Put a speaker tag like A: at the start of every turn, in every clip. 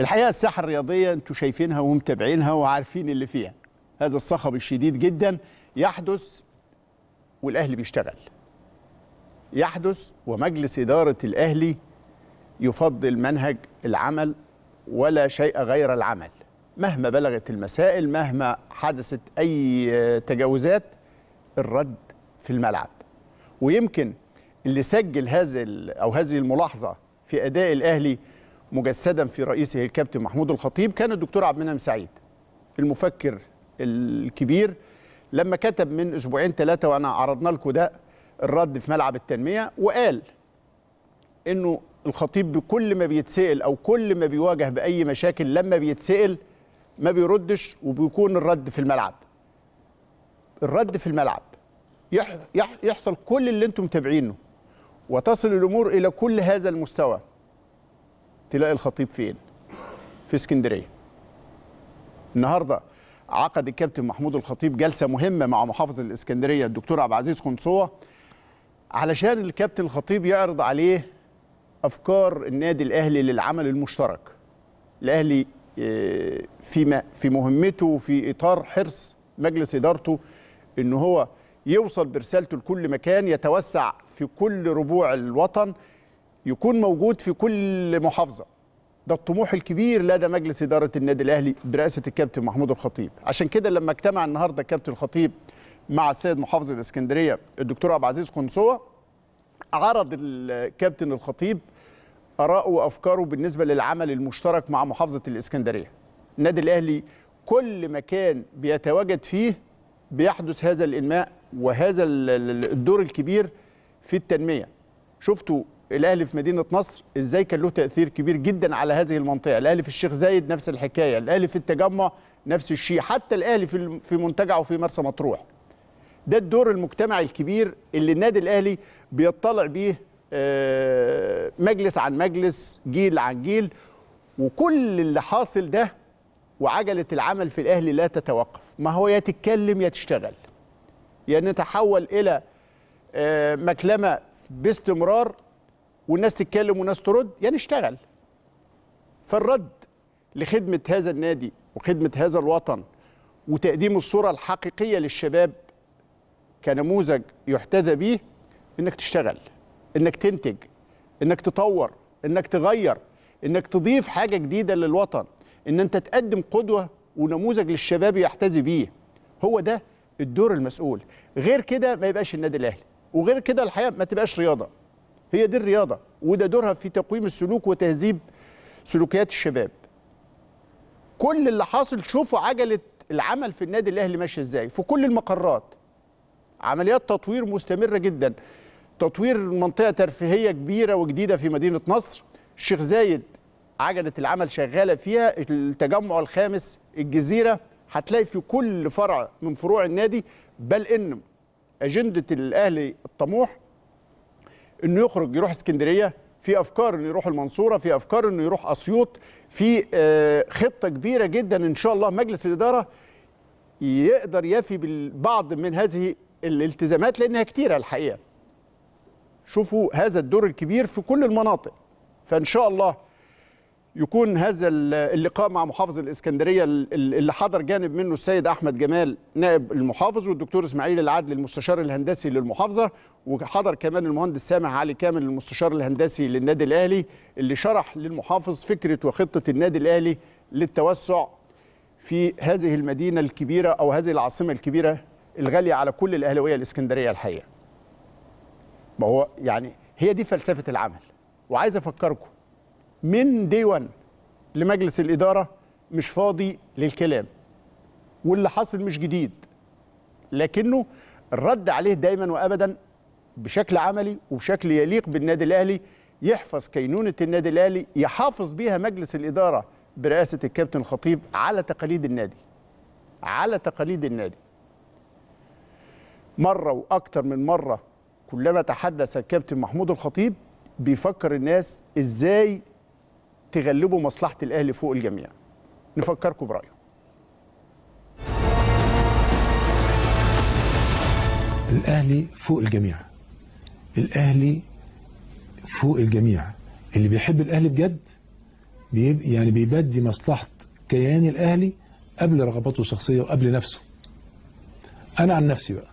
A: الحقيقه الساحه الرياضيه انتم شايفينها ومتابعينها وعارفين اللي فيها هذا الصخب الشديد جدا يحدث والاهلي بيشتغل يحدث ومجلس اداره الاهلي يفضل منهج العمل ولا شيء غير العمل مهما بلغت المسائل مهما حدثت اي تجاوزات الرد في الملعب ويمكن اللي سجل هذا او هذه الملاحظه في اداء الاهلي مجسدا في رئيسه الكابتن محمود الخطيب كان الدكتور عبد المنعم سعيد المفكر الكبير لما كتب من اسبوعين ثلاثه وانا عرضنا لكم ده الرد في ملعب التنميه وقال انه الخطيب بكل ما بيتسال او كل ما بيواجه باي مشاكل لما بيتسال ما بيردش وبيكون الرد في الملعب الرد في الملعب يحصل كل اللي انتم متابعينه وتصل الامور الى كل هذا المستوى تلاقي الخطيب فين في اسكندريه النهارده عقد الكابتن محمود الخطيب جلسه مهمه مع محافظ الاسكندريه الدكتور عبد العزيز قنصوه علشان الكابتن الخطيب يعرض عليه افكار النادي الاهلي للعمل المشترك الاهلي آه، في في مهمته وفي اطار حرص مجلس ادارته ان هو يوصل برسالته لكل مكان يتوسع في كل ربوع الوطن يكون موجود في كل محافظه ده الطموح الكبير لدى مجلس اداره النادي الاهلي برئاسه الكابتن محمود الخطيب عشان كده لما اجتمع النهارده الكابتن الخطيب مع السيد محافظ الاسكندريه الدكتور عبد العزيز قنصوه عرض الكابتن الخطيب اراءه وافكاره بالنسبه للعمل المشترك مع محافظه الاسكندريه النادي الاهلي كل مكان بيتواجد فيه بيحدث هذا الانماء وهذا الدور الكبير في التنميه شفتوا الاهلي في مدينه نصر ازاي كان له تاثير كبير جدا على هذه المنطقه الاهلي في الشيخ زايد نفس الحكايه الاهلي في التجمع نفس الشيء حتى الاهلي في في منتجع وفي مرسى مطروح ده الدور المجتمعي الكبير اللي النادي الاهلي بيطلع بيه آه، مجلس عن مجلس جيل عن جيل وكل اللي حاصل ده وعجله العمل في الاهلي لا تتوقف ما هو يا تتكلم يا تشتغل يا يعني نتحول الى آه، مكلمه باستمرار والناس تتكلم وناس ترد يا يعني نشتغل فالرد لخدمة هذا النادي وخدمة هذا الوطن وتقديم الصورة الحقيقية للشباب كنموذج يحتذى به انك تشتغل انك تنتج انك تطور انك تغير انك تضيف حاجة جديدة للوطن ان انت تقدم قدوة ونموذج للشباب يحتذي به هو ده الدور المسؤول غير كده ما يبقاش النادي الاهلي وغير كده الحقيقه ما تبقاش رياضه هي دي الرياضه وده دورها في تقويم السلوك وتهذيب سلوكيات الشباب كل اللي حاصل شوفوا عجله العمل في النادي الاهلي ماشيه ازاي في كل المقرات عمليات تطوير مستمره جدا تطوير منطقه ترفيهيه كبيره وجديده في مدينه نصر الشيخ زايد عجله العمل شغاله فيها التجمع الخامس الجزيره هتلاقي في كل فرع من فروع النادي بل ان اجنده الاهلي الطموح انه يخرج يروح اسكندريه في افكار انه يروح المنصوره في افكار انه يروح اسيوط في آه، خطه كبيره جدا ان شاء الله مجلس الاداره يقدر يفي بالبعض من هذه الالتزامات لانها كتيره الحقيقه شوفوا هذا الدور الكبير في كل المناطق فان شاء الله يكون هذا اللقاء مع محافظ الإسكندرية اللي حضر جانب منه السيد أحمد جمال نائب المحافظ والدكتور إسماعيل العدل المستشار الهندسي للمحافظة وحضر كمان المهندس سامح علي كامل المستشار الهندسي للنادي الأهلي اللي شرح للمحافظ فكرة وخطة النادي الأهلي للتوسع في هذه المدينة الكبيرة أو هذه العاصمة الكبيرة الغالية على كل الأهلوية الإسكندرية الحقيقة ما هو يعني هي دي فلسفة العمل وعايز أفكركم من دي 1 لمجلس الاداره مش فاضي للكلام واللي حصل مش جديد لكنه الرد عليه دايما وابدا بشكل عملي وبشكل يليق بالنادي الاهلي يحفظ كينونه النادي الاهلي يحافظ بيها مجلس الاداره برئاسه الكابتن الخطيب على تقاليد النادي على تقاليد النادي مره واكتر من مره كلما تحدث الكابتن محمود الخطيب بيفكر الناس ازاي تغلبوا مصلحه الاهلي فوق الجميع نفكركم برايه الاهلي فوق الجميع الاهلي فوق الجميع اللي بيحب الاهلي بجد بيب يعني بيبدي مصلحه كيان الاهلي قبل رغباته الشخصيه وقبل نفسه انا عن نفسي بقى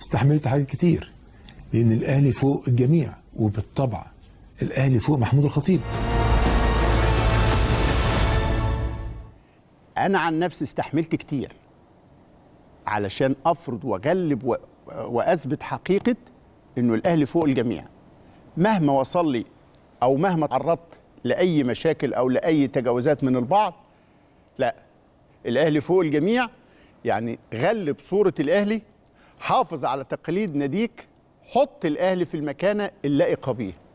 A: استحملت حاجات كتير لان الاهلي فوق الجميع وبالطبع الاهلي فوق محمود الخطيب انا عن نفسي استحملت كتير علشان افرض واغلب واثبت حقيقه انه الاهلي فوق الجميع مهما وصل لي او مهما تعرضت لاي مشاكل او لاي تجاوزات من البعض لا الاهلي فوق الجميع يعني غلب صوره الاهلي حافظ على تقليد ناديك حط الاهلي في المكانه اللائقه بيه